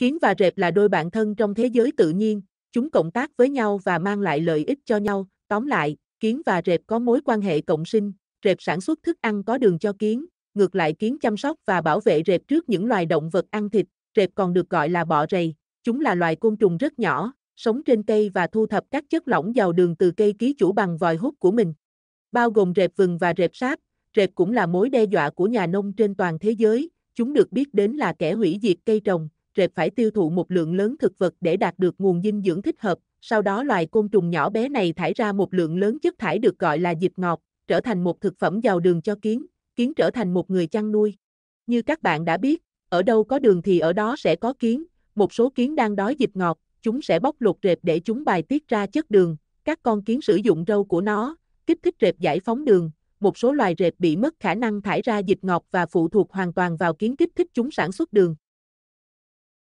Kiến và rệp là đôi bạn thân trong thế giới tự nhiên, chúng cộng tác với nhau và mang lại lợi ích cho nhau. Tóm lại, kiến và rệp có mối quan hệ cộng sinh, rệp sản xuất thức ăn có đường cho kiến, ngược lại kiến chăm sóc và bảo vệ rệp trước những loài động vật ăn thịt, rệp còn được gọi là bọ rầy, chúng là loài côn trùng rất nhỏ, sống trên cây và thu thập các chất lỏng giàu đường từ cây ký chủ bằng vòi hút của mình. Bao gồm rệp vừng và rệp sáp, rệp cũng là mối đe dọa của nhà nông trên toàn thế giới, chúng được biết đến là kẻ hủy diệt cây trồng, rệp phải tiêu thụ một lượng lớn thực vật để đạt được nguồn dinh dưỡng thích hợp, sau đó loài côn trùng nhỏ bé này thải ra một lượng lớn chất thải được gọi là dịch ngọt, trở thành một thực phẩm giàu đường cho kiến, kiến trở thành một người chăn nuôi. Như các bạn đã biết, ở đâu có đường thì ở đó sẽ có kiến, một số kiến đang đói dịch ngọt, chúng sẽ bóc lột rệp để chúng bài tiết ra chất đường, các con kiến sử dụng râu của nó, kích thích rệp giải phóng đường, một số loài rệp bị mất khả năng thải ra dịch ngọt và phụ thuộc hoàn toàn vào kiến kích thích chúng sản xuất đường.